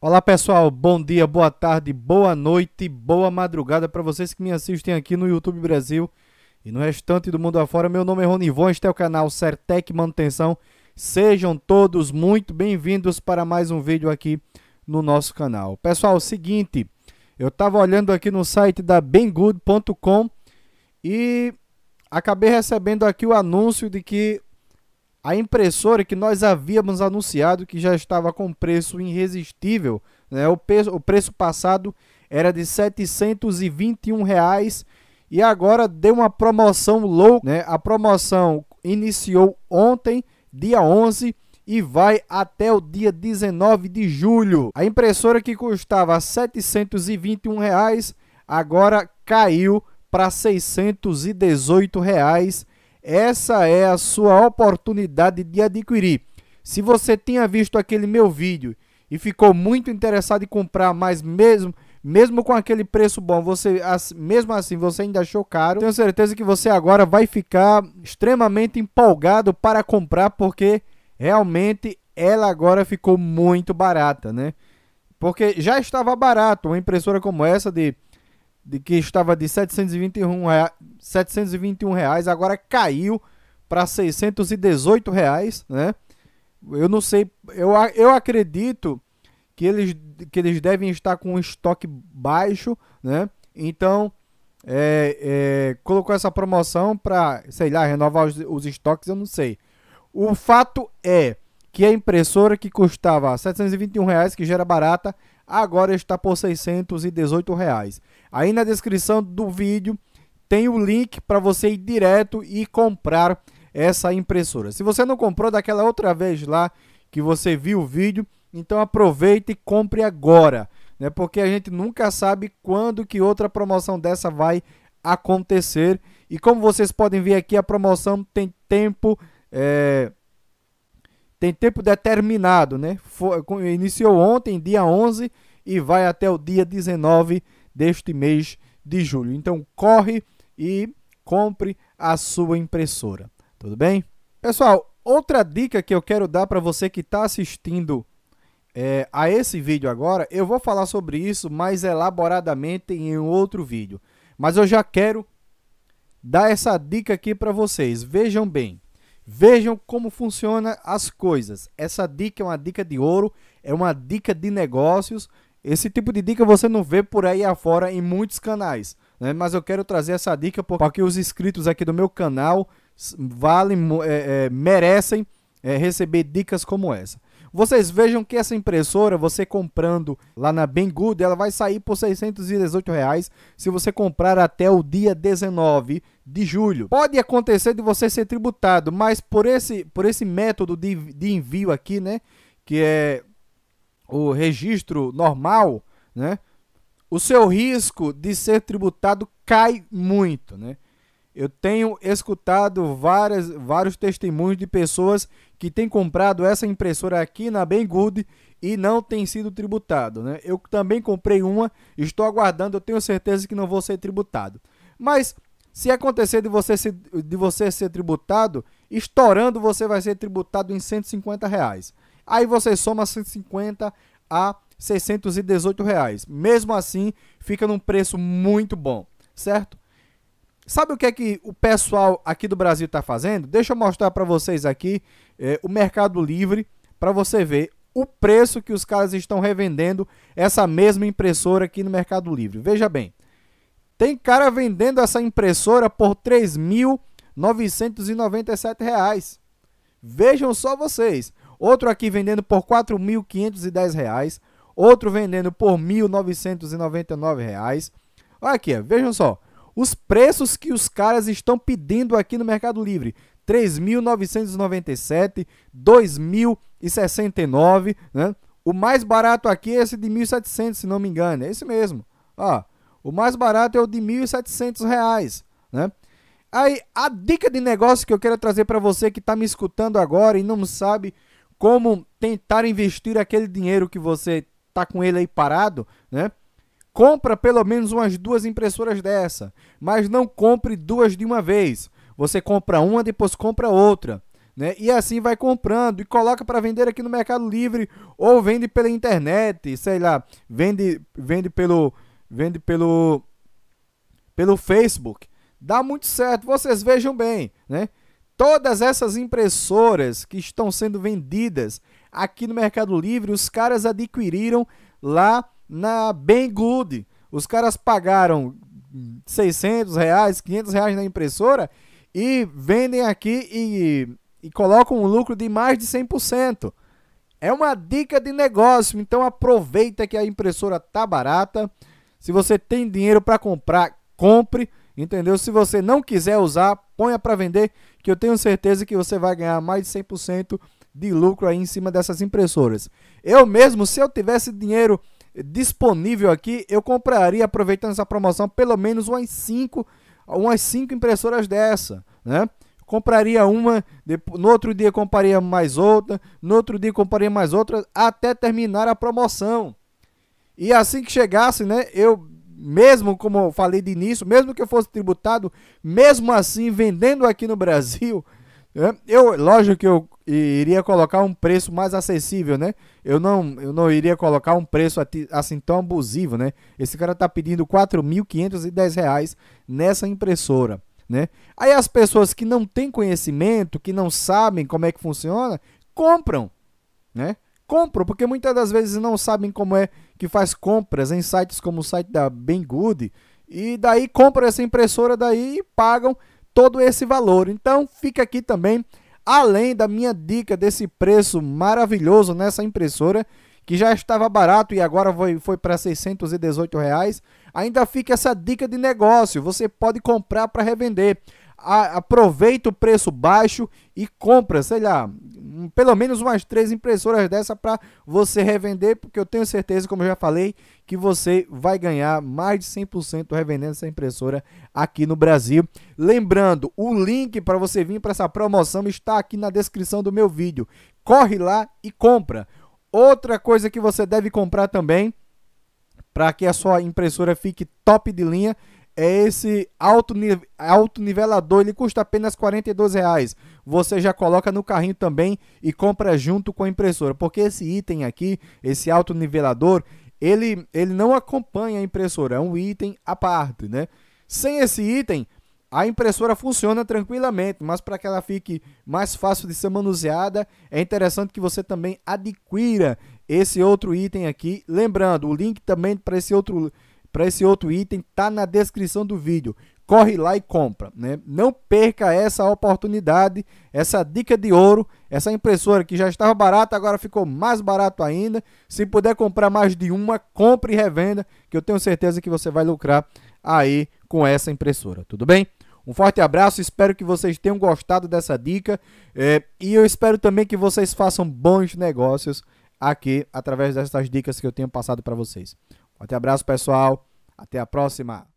Olá pessoal, bom dia, boa tarde, boa noite, boa madrugada para vocês que me assistem aqui no YouTube Brasil e no restante do mundo afora. Meu nome é Ronivon, este é o canal Certec Manutenção. Sejam todos muito bem-vindos para mais um vídeo aqui no nosso canal. Pessoal, é seguinte, eu estava olhando aqui no site da bengood.com e acabei recebendo aqui o anúncio de que a impressora é que nós havíamos anunciado que já estava com preço irresistível. Né? O, preço, o preço passado era de R$ 721 reais, e agora deu uma promoção louca. Né? A promoção iniciou ontem, dia 11, e vai até o dia 19 de julho. A impressora que custava R$ 721 reais, agora caiu para R$ 618 reais essa é a sua oportunidade de adquirir. Se você tinha visto aquele meu vídeo e ficou muito interessado em comprar, mas mesmo mesmo com aquele preço bom, você mesmo assim você ainda achou caro. Tenho certeza que você agora vai ficar extremamente empolgado para comprar porque realmente ela agora ficou muito barata, né? Porque já estava barato uma impressora como essa de de que estava de 721, rea, 721 reais, agora caiu para 618 reais, né? Eu não sei, eu, eu acredito que eles, que eles devem estar com um estoque baixo, né? Então, é, é, colocou essa promoção para, sei lá, renovar os, os estoques, eu não sei. O fato é que a impressora que custava R$ 721, reais, que já era barata, agora está por R$ 618. Reais. Aí na descrição do vídeo tem o link para você ir direto e comprar essa impressora. Se você não comprou daquela outra vez lá que você viu o vídeo, então aproveite e compre agora, né? Porque a gente nunca sabe quando que outra promoção dessa vai acontecer. E como vocês podem ver aqui, a promoção tem tempo é, tem tempo determinado, né? Foi, iniciou ontem, dia 11 e vai até o dia 19 deste mês de julho. Então corre e compre a sua impressora, tudo bem? Pessoal, outra dica que eu quero dar para você que está assistindo é, a esse vídeo agora, eu vou falar sobre isso mais elaboradamente em outro vídeo. Mas eu já quero dar essa dica aqui para vocês. Vejam bem. Vejam como funciona as coisas. Essa dica é uma dica de ouro, é uma dica de negócios, esse tipo de dica você não vê por aí afora em muitos canais, né? mas eu quero trazer essa dica porque os inscritos aqui do meu canal valem, é, é, merecem é, receber dicas como essa. Vocês vejam que essa impressora, você comprando lá na Banggood, ela vai sair por R$ 618 reais se você comprar até o dia 19 de julho. Pode acontecer de você ser tributado, mas por esse, por esse método de, de envio aqui, né, que é o registro normal, né, o seu risco de ser tributado cai muito, né? Eu tenho escutado várias, vários testemunhos de pessoas que têm comprado essa impressora aqui na Good e não tem sido tributado, né? Eu também comprei uma, estou aguardando, eu tenho certeza que não vou ser tributado. Mas se acontecer de você ser, de você ser tributado, estourando você vai ser tributado em 150 reais. Aí você soma 150 a 618 reais. Mesmo assim, fica num preço muito bom, certo? Sabe o que é que o pessoal aqui do Brasil está fazendo? Deixa eu mostrar para vocês aqui eh, o Mercado Livre para você ver o preço que os caras estão revendendo essa mesma impressora aqui no Mercado Livre. Veja bem, tem cara vendendo essa impressora por R$ 3.997. Vejam só vocês, outro aqui vendendo por R$ reais, outro vendendo por R$ reais. Olha aqui, vejam só, os preços que os caras estão pedindo aqui no Mercado Livre, 3.997, 2.069, né? O mais barato aqui é esse de 1.700, se não me engano, é esse mesmo. Ó, o mais barato é o de 1.700 reais, né? Aí, a dica de negócio que eu quero trazer para você que está me escutando agora e não sabe como tentar investir aquele dinheiro que você tá com ele aí parado, né? Compra pelo menos umas duas impressoras dessa, mas não compre duas de uma vez. Você compra uma, depois compra outra, né? E assim vai comprando e coloca para vender aqui no Mercado Livre ou vende pela internet, sei lá, vende vende pelo vende pelo pelo Facebook. Dá muito certo, vocês vejam bem, né? Todas essas impressoras que estão sendo vendidas aqui no Mercado Livre, os caras adquiriram lá na Ben Good. Os caras pagaram 600 reais, 500 reais na impressora e vendem aqui e, e colocam um lucro de mais de 100%. É uma dica de negócio, então aproveita que a impressora tá barata. Se você tem dinheiro para comprar, compre, entendeu? Se você não quiser usar, ponha para vender que eu tenho certeza que você vai ganhar mais de 100% de lucro aí em cima dessas impressoras. Eu mesmo, se eu tivesse dinheiro disponível aqui, eu compraria, aproveitando essa promoção, pelo menos umas 5 umas cinco impressoras dessa, né? Compraria uma, no outro dia compraria mais outra, no outro dia compraria mais outra, até terminar a promoção. E assim que chegasse, né, eu mesmo como eu falei de início, mesmo que eu fosse tributado, mesmo assim, vendendo aqui no Brasil, né, eu, lógico que eu iria colocar um preço mais acessível, né? Eu não, eu não iria colocar um preço assim tão abusivo, né? Esse cara tá pedindo R$ reais nessa impressora, né? Aí as pessoas que não têm conhecimento, que não sabem como é que funciona, compram, né? compro, porque muitas das vezes não sabem como é que faz compras em sites como o site da Banggood, e daí compram essa impressora daí e pagam todo esse valor. Então fica aqui também, além da minha dica desse preço maravilhoso nessa impressora, que já estava barato e agora foi, foi para 618 reais, ainda fica essa dica de negócio, você pode comprar para revender a, aproveita o preço baixo e compra, sei lá, pelo menos umas três impressoras dessa para você revender, porque eu tenho certeza, como eu já falei, que você vai ganhar mais de 100% revendendo essa impressora aqui no Brasil. Lembrando, o link para você vir para essa promoção está aqui na descrição do meu vídeo. Corre lá e compra. Outra coisa que você deve comprar também, para que a sua impressora fique top de linha, é esse alto nivelador ele custa apenas R$ reais. Você já coloca no carrinho também e compra junto com a impressora, porque esse item aqui, esse nivelador ele, ele não acompanha a impressora, é um item à parte, né? Sem esse item, a impressora funciona tranquilamente, mas para que ela fique mais fácil de ser manuseada, é interessante que você também adquira esse outro item aqui. Lembrando, o link também para esse outro item para esse outro item tá na descrição do vídeo. Corre lá e compra, né? Não perca essa oportunidade, essa dica de ouro, essa impressora que já estava barata, agora ficou mais barato ainda. Se puder comprar mais de uma, compre e revenda, que eu tenho certeza que você vai lucrar aí com essa impressora, tudo bem? Um forte abraço, espero que vocês tenham gostado dessa dica é, e eu espero também que vocês façam bons negócios aqui através dessas dicas que eu tenho passado para vocês. Forte abraço, pessoal. Até a próxima.